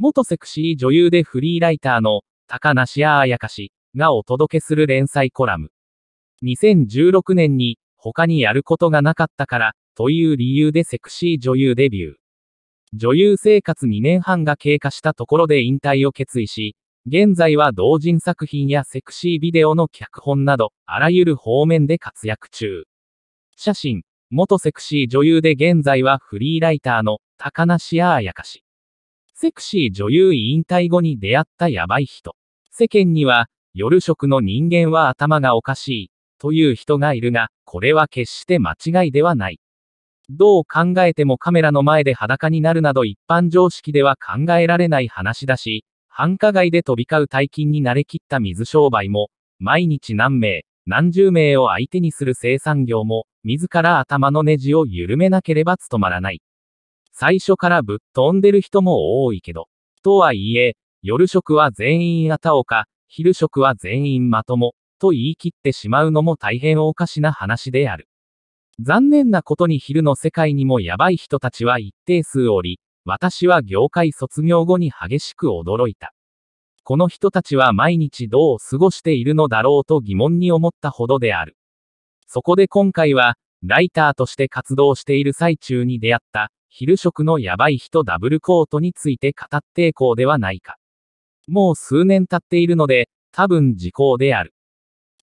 元セクシー女優でフリーライターの高梨あやかしがお届けする連載コラム。2016年に他にやることがなかったからという理由でセクシー女優デビュー。女優生活2年半が経過したところで引退を決意し、現在は同人作品やセクシービデオの脚本など、あらゆる方面で活躍中。写真、元セクシー女優で現在はフリーライターの高梨あやかし。セクシー女優引退後に出会ったヤバい人。世間には、夜食の人間は頭がおかしい、という人がいるが、これは決して間違いではない。どう考えてもカメラの前で裸になるなど一般常識では考えられない話だし、繁華街で飛び交う大金に慣れきった水商売も、毎日何名、何十名を相手にする生産業も、自ら頭のネジを緩めなければ務まらない。最初からぶっ飛んでる人も多いけど。とはいえ、夜食は全員あたおか、昼食は全員まとも、と言い切ってしまうのも大変おかしな話である。残念なことに昼の世界にもやばい人たちは一定数おり、私は業界卒業後に激しく驚いた。この人たちは毎日どう過ごしているのだろうと疑問に思ったほどである。そこで今回は、ライターとして活動している最中に出会った、昼食のヤバい人ダブルコートについて語っていこうではないか。もう数年経っているので、多分時効である。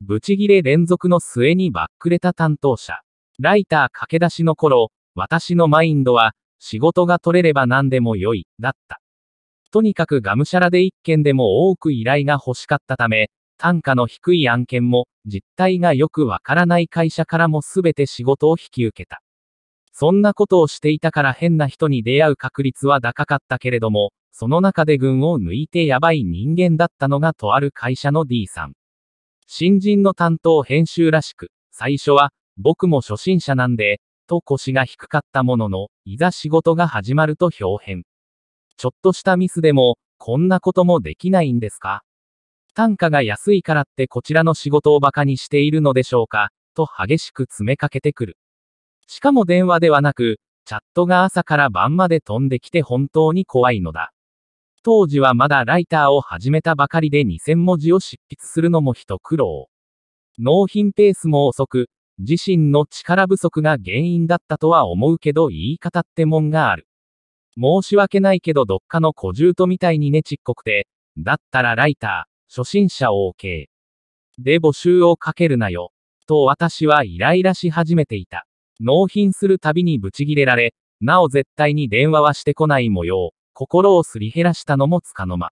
ブチギレ連続の末にバックレた担当者。ライター駆け出しの頃、私のマインドは、仕事が取れれば何でも良い、だった。とにかくがむしゃらで一件でも多く依頼が欲しかったため、単価の低い案件も、実態がよくわからない会社からもすべて仕事を引き受けた。そんなことをしていたから変な人に出会う確率は高かったけれども、その中で群を抜いてやばい人間だったのがとある会社の D さん。新人の担当編集らしく、最初は、僕も初心者なんで、と腰が低かったものの、いざ仕事が始まると表変。ちょっとしたミスでも、こんなこともできないんですか単価が安いからってこちらの仕事をバカにしているのでしょうかと激しく詰めかけてくる。しかも電話ではなく、チャットが朝から晩まで飛んできて本当に怖いのだ。当時はまだライターを始めたばかりで2000文字を執筆するのも一苦労。納品ペースも遅く、自身の力不足が原因だったとは思うけど言い方ってもんがある。申し訳ないけどどっかの小獣とみたいにねちっこくて、だったらライター、初心者 OK。で募集をかけるなよ。と私はイライラし始めていた。納品するたびにブチギレられ、なお絶対に電話はしてこない模様、心をすり減らしたのもつかの間。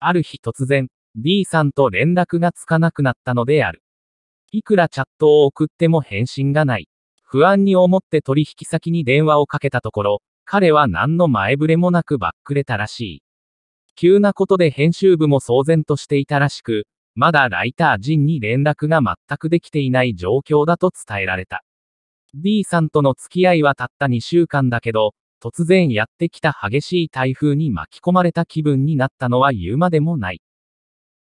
ある日突然、D さんと連絡がつかなくなったのである。いくらチャットを送っても返信がない。不安に思って取引先に電話をかけたところ、彼は何の前触れもなくバックれたらしい。急なことで編集部も騒然としていたらしく、まだライター陣に連絡が全くできていない状況だと伝えられた。D さんとの付き合いはたった2週間だけど、突然やってきた激しい台風に巻き込まれた気分になったのは言うまでもない。